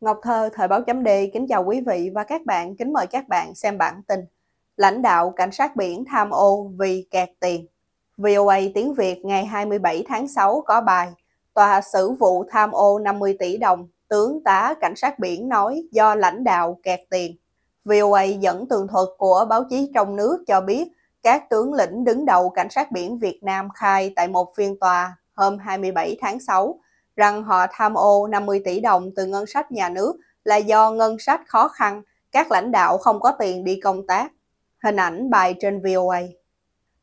Ngọc Thơ, Thời báo chấm đề kính chào quý vị và các bạn, kính mời các bạn xem bản tin. Lãnh đạo Cảnh sát biển tham ô vì kẹt tiền. VOA tiếng Việt ngày 27 tháng 6 có bài Tòa xử vụ tham ô 50 tỷ đồng, tướng tá Cảnh sát biển nói do lãnh đạo kẹt tiền. VOA dẫn tường thuật của báo chí trong nước cho biết các tướng lĩnh đứng đầu Cảnh sát biển Việt Nam khai tại một phiên tòa hôm 27 tháng 6 rằng họ tham ô 50 tỷ đồng từ ngân sách nhà nước là do ngân sách khó khăn, các lãnh đạo không có tiền đi công tác. Hình ảnh bài trên VOA.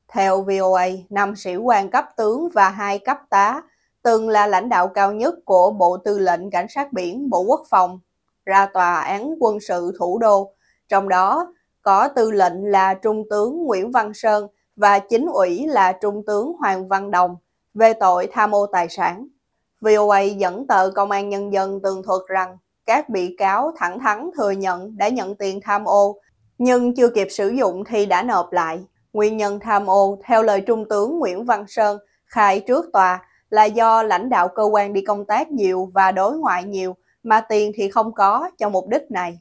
Theo VOA, năm sĩ quan cấp tướng và hai cấp tá từng là lãnh đạo cao nhất của Bộ Tư lệnh Cảnh sát biển Bộ Quốc phòng ra tòa án quân sự thủ đô, trong đó có tư lệnh là Trung tướng Nguyễn Văn Sơn và chính ủy là Trung tướng Hoàng Văn Đồng về tội tham ô tài sản. VOA dẫn tờ Công an Nhân dân tường thuật rằng các bị cáo thẳng thắn thừa nhận đã nhận tiền tham ô, nhưng chưa kịp sử dụng thì đã nộp lại. Nguyên nhân tham ô, theo lời Trung tướng Nguyễn Văn Sơn khai trước tòa, là do lãnh đạo cơ quan đi công tác nhiều và đối ngoại nhiều, mà tiền thì không có cho mục đích này.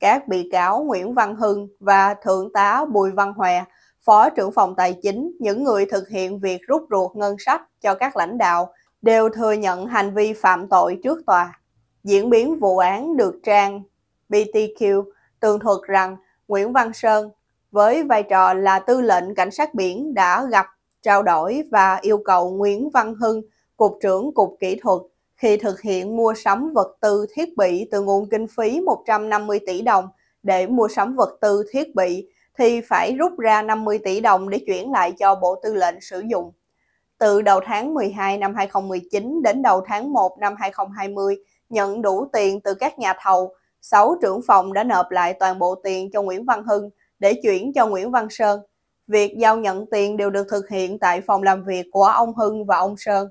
Các bị cáo Nguyễn Văn Hưng và Thượng tá Bùi Văn Hòa, Phó trưởng phòng Tài chính, những người thực hiện việc rút ruột ngân sách cho các lãnh đạo, đều thừa nhận hành vi phạm tội trước tòa. Diễn biến vụ án được trang BTQ tường thuật rằng Nguyễn Văn Sơn với vai trò là tư lệnh cảnh sát biển đã gặp, trao đổi và yêu cầu Nguyễn Văn Hưng, Cục trưởng Cục Kỹ thuật, khi thực hiện mua sắm vật tư thiết bị từ nguồn kinh phí 150 tỷ đồng để mua sắm vật tư thiết bị thì phải rút ra 50 tỷ đồng để chuyển lại cho Bộ Tư lệnh sử dụng từ đầu tháng 12 năm 2019 đến đầu tháng 1 năm 2020 nhận đủ tiền từ các nhà thầu, 6 trưởng phòng đã nộp lại toàn bộ tiền cho Nguyễn Văn Hưng để chuyển cho Nguyễn Văn Sơn. Việc giao nhận tiền đều được thực hiện tại phòng làm việc của ông Hưng và ông Sơn.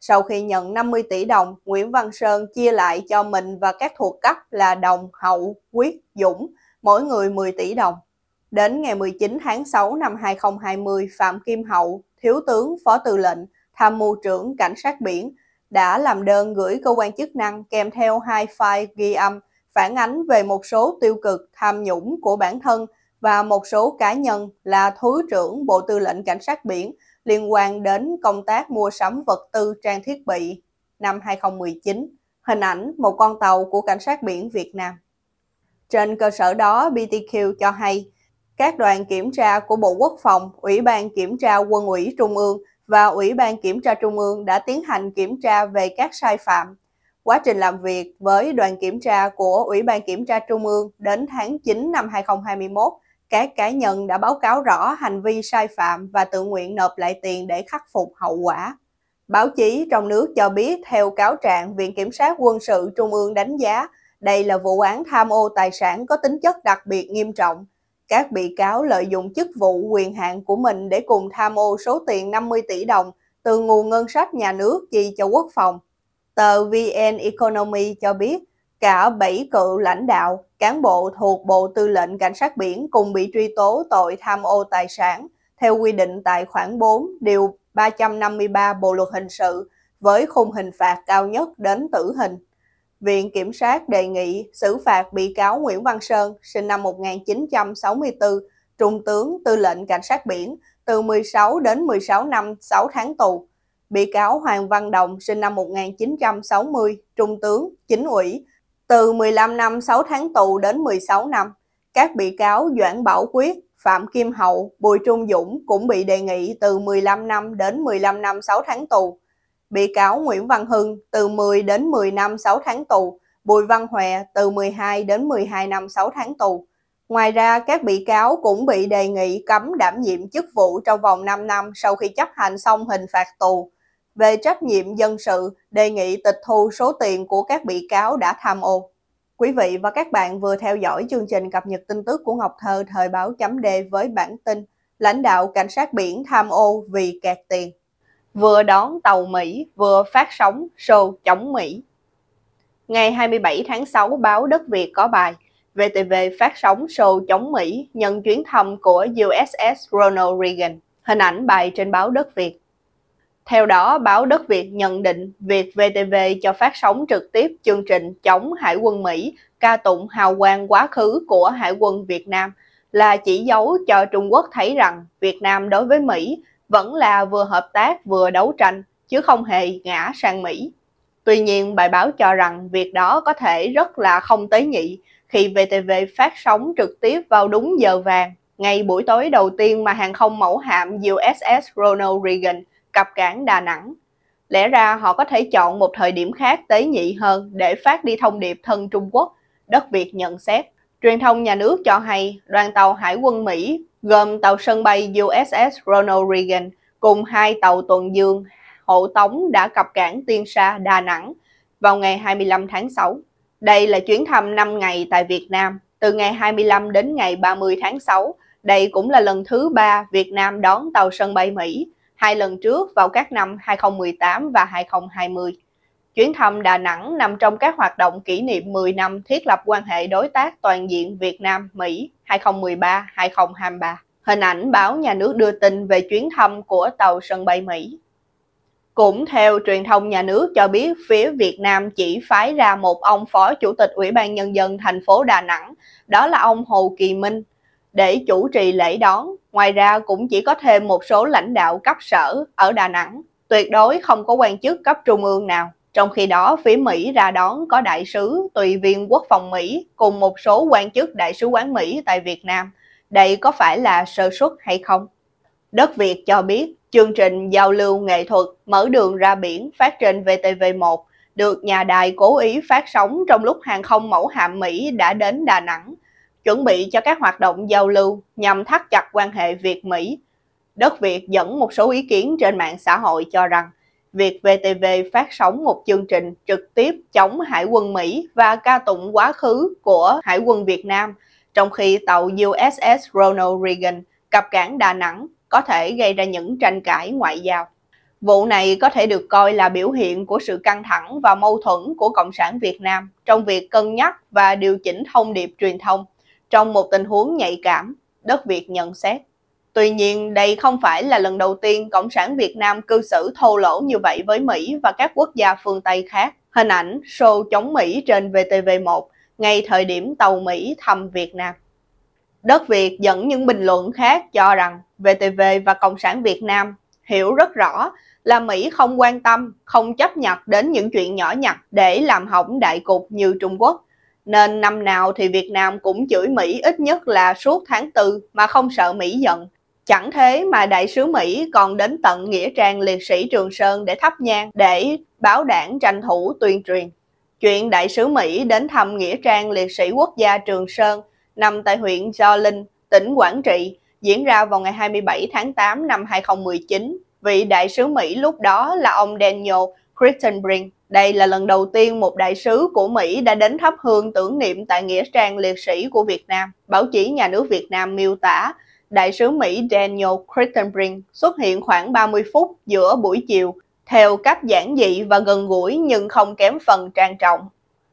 Sau khi nhận 50 tỷ đồng, Nguyễn Văn Sơn chia lại cho mình và các thuộc cấp là Đồng, Hậu, Quyết, Dũng, mỗi người 10 tỷ đồng. Đến ngày 19 tháng 6 năm 2020, Phạm Kim Hậu, Thiếu tướng Phó Tư lệnh, Tham mưu trưởng Cảnh sát biển đã làm đơn gửi cơ quan chức năng kèm theo hai file ghi âm phản ánh về một số tiêu cực tham nhũng của bản thân và một số cá nhân là Thứ trưởng Bộ Tư lệnh Cảnh sát biển liên quan đến công tác mua sắm vật tư trang thiết bị năm 2019, hình ảnh một con tàu của Cảnh sát biển Việt Nam. Trên cơ sở đó, BTQ cho hay các đoàn kiểm tra của Bộ Quốc phòng, Ủy ban Kiểm tra Quân ủy Trung ương và Ủy ban Kiểm tra Trung ương đã tiến hành kiểm tra về các sai phạm. Quá trình làm việc với đoàn kiểm tra của Ủy ban Kiểm tra Trung ương đến tháng 9 năm 2021, các cá nhân đã báo cáo rõ hành vi sai phạm và tự nguyện nộp lại tiền để khắc phục hậu quả. Báo chí trong nước cho biết theo cáo trạng Viện Kiểm sát Quân sự Trung ương đánh giá đây là vụ án tham ô tài sản có tính chất đặc biệt nghiêm trọng, các bị cáo lợi dụng chức vụ quyền hạn của mình để cùng tham ô số tiền 50 tỷ đồng từ nguồn ngân sách nhà nước chi cho quốc phòng. Tờ VN Economy cho biết cả 7 cựu lãnh đạo, cán bộ thuộc Bộ Tư lệnh Cảnh sát biển cùng bị truy tố tội tham ô tài sản theo quy định tại khoản 4 điều 353 Bộ luật hình sự với khung hình phạt cao nhất đến tử hình. Viện Kiểm sát đề nghị xử phạt bị cáo Nguyễn Văn Sơn, sinh năm 1964, Trung tướng Tư lệnh Cảnh sát biển, từ 16 đến 16 năm 6 tháng tù. Bị cáo Hoàng Văn Đồng, sinh năm 1960, Trung tướng, Chính ủy, từ 15 năm 6 tháng tù đến 16 năm. Các bị cáo Doãn Bảo Quyết, Phạm Kim Hậu, Bùi Trung Dũng cũng bị đề nghị từ 15 năm đến 15 năm 6 tháng tù. Bị cáo Nguyễn Văn Hưng từ 10 đến 10 năm 6 tháng tù, Bùi Văn Hòe từ 12 đến 12 năm 6 tháng tù. Ngoài ra, các bị cáo cũng bị đề nghị cấm đảm nhiệm chức vụ trong vòng 5 năm sau khi chấp hành xong hình phạt tù. Về trách nhiệm dân sự, đề nghị tịch thu số tiền của các bị cáo đã tham ô. Quý vị và các bạn vừa theo dõi chương trình cập nhật tin tức của Ngọc Thơ thời báo chấm D với bản tin Lãnh đạo cảnh sát biển tham ô vì kẹt tiền vừa đón tàu Mỹ vừa phát sóng show chống Mỹ. Ngày 27 tháng 6, báo Đất Việt có bài VTV phát sóng show chống Mỹ nhận chuyến thăm của USS Ronald Reagan, hình ảnh bài trên báo Đất Việt. Theo đó, báo Đất Việt nhận định việc VTV cho phát sóng trực tiếp chương trình chống Hải quân Mỹ ca tụng hào quang quá khứ của Hải quân Việt Nam là chỉ dấu cho Trung Quốc thấy rằng Việt Nam đối với Mỹ vẫn là vừa hợp tác vừa đấu tranh, chứ không hề ngã sang Mỹ. Tuy nhiên, bài báo cho rằng việc đó có thể rất là không tế nhị khi VTV phát sóng trực tiếp vào đúng giờ vàng, ngay buổi tối đầu tiên mà hàng không mẫu hạm USS Ronald Reagan cập cảng Đà Nẵng. Lẽ ra họ có thể chọn một thời điểm khác tế nhị hơn để phát đi thông điệp thân Trung Quốc, đất Việt nhận xét. Truyền thông nhà nước cho hay đoàn tàu Hải quân Mỹ gồm tàu sân bay USS Ronald Reagan cùng hai tàu tuần dương hộ tống đã cập cảng Tiên Sa, Đà Nẵng vào ngày 25 tháng 6. Đây là chuyến thăm 5 ngày tại Việt Nam, từ ngày 25 đến ngày 30 tháng 6. Đây cũng là lần thứ ba Việt Nam đón tàu sân bay Mỹ, hai lần trước vào các năm 2018 và 2020. Chuyến thăm Đà Nẵng nằm trong các hoạt động kỷ niệm 10 năm thiết lập quan hệ đối tác toàn diện Việt Nam-Mỹ 2013-2023. Hình ảnh báo nhà nước đưa tin về chuyến thăm của tàu sân bay Mỹ. Cũng theo truyền thông nhà nước cho biết phía Việt Nam chỉ phái ra một ông phó chủ tịch Ủy ban Nhân dân thành phố Đà Nẵng, đó là ông Hồ Kỳ Minh, để chủ trì lễ đón. Ngoài ra cũng chỉ có thêm một số lãnh đạo cấp sở ở Đà Nẵng, tuyệt đối không có quan chức cấp trung ương nào. Trong khi đó, phía Mỹ ra đón có đại sứ, tùy viên quốc phòng Mỹ cùng một số quan chức đại sứ quán Mỹ tại Việt Nam. Đây có phải là sơ suất hay không? Đất Việt cho biết, chương trình giao lưu nghệ thuật mở đường ra biển phát trên VTV1 được nhà đài cố ý phát sóng trong lúc hàng không mẫu hạm Mỹ đã đến Đà Nẵng, chuẩn bị cho các hoạt động giao lưu nhằm thắt chặt quan hệ Việt-Mỹ. Đất Việt dẫn một số ý kiến trên mạng xã hội cho rằng Việc VTV phát sóng một chương trình trực tiếp chống Hải quân Mỹ và ca tụng quá khứ của Hải quân Việt Nam, trong khi tàu USS Ronald Reagan cập cảng Đà Nẵng có thể gây ra những tranh cãi ngoại giao. Vụ này có thể được coi là biểu hiện của sự căng thẳng và mâu thuẫn của Cộng sản Việt Nam trong việc cân nhắc và điều chỉnh thông điệp truyền thông trong một tình huống nhạy cảm, đất Việt nhận xét. Tuy nhiên, đây không phải là lần đầu tiên Cộng sản Việt Nam cư xử thô lỗ như vậy với Mỹ và các quốc gia phương Tây khác. Hình ảnh show chống Mỹ trên VTV1 ngay thời điểm tàu Mỹ thăm Việt Nam. Đất Việt dẫn những bình luận khác cho rằng VTV và Cộng sản Việt Nam hiểu rất rõ là Mỹ không quan tâm, không chấp nhận đến những chuyện nhỏ nhặt để làm hỏng đại cục như Trung Quốc. Nên năm nào thì Việt Nam cũng chửi Mỹ ít nhất là suốt tháng 4 mà không sợ Mỹ giận. Chẳng thế mà đại sứ Mỹ còn đến tận nghĩa trang liệt sĩ Trường Sơn để thắp nhang, để báo đảng tranh thủ tuyên truyền. Chuyện đại sứ Mỹ đến thăm nghĩa trang liệt sĩ quốc gia Trường Sơn nằm tại huyện Gio Linh, tỉnh Quảng Trị diễn ra vào ngày 27 tháng 8 năm 2019. Vị đại sứ Mỹ lúc đó là ông Daniel Christenbrink. Đây là lần đầu tiên một đại sứ của Mỹ đã đến thắp hương tưởng niệm tại Nghĩa trang liệt sĩ của Việt Nam. Báo chí nhà nước Việt Nam miêu tả đại sứ Mỹ Daniel Crittenbrink xuất hiện khoảng 30 phút giữa buổi chiều, theo cách giản dị và gần gũi nhưng không kém phần trang trọng.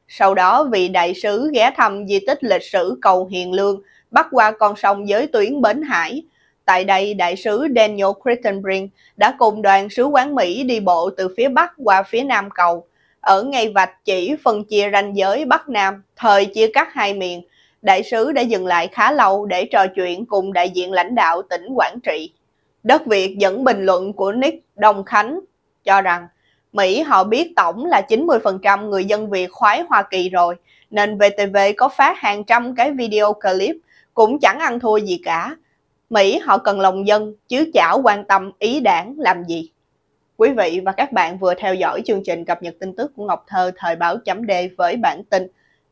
Sau đó, vị đại sứ ghé thăm di tích lịch sử cầu Hiền Lương, bắt qua con sông giới tuyến Bến Hải. Tại đây, đại sứ Daniel Crittenbrink đã cùng đoàn sứ quán Mỹ đi bộ từ phía bắc qua phía nam cầu. Ở ngay vạch chỉ phân chia ranh giới Bắc Nam, thời chia cắt hai miền – đại sứ đã dừng lại khá lâu để trò chuyện cùng đại diện lãnh đạo tỉnh Quảng Trị. Đất Việt dẫn bình luận của Nick Đông Khánh cho rằng Mỹ họ biết tổng là 90% người dân Việt khoái Hoa Kỳ rồi, nên VTV có phát hàng trăm cái video clip cũng chẳng ăn thua gì cả. Mỹ họ cần lòng dân chứ chả quan tâm ý đảng làm gì. Quý vị và các bạn vừa theo dõi chương trình cập nhật tin tức của Ngọc Thơ thời báo chấm D với bản tin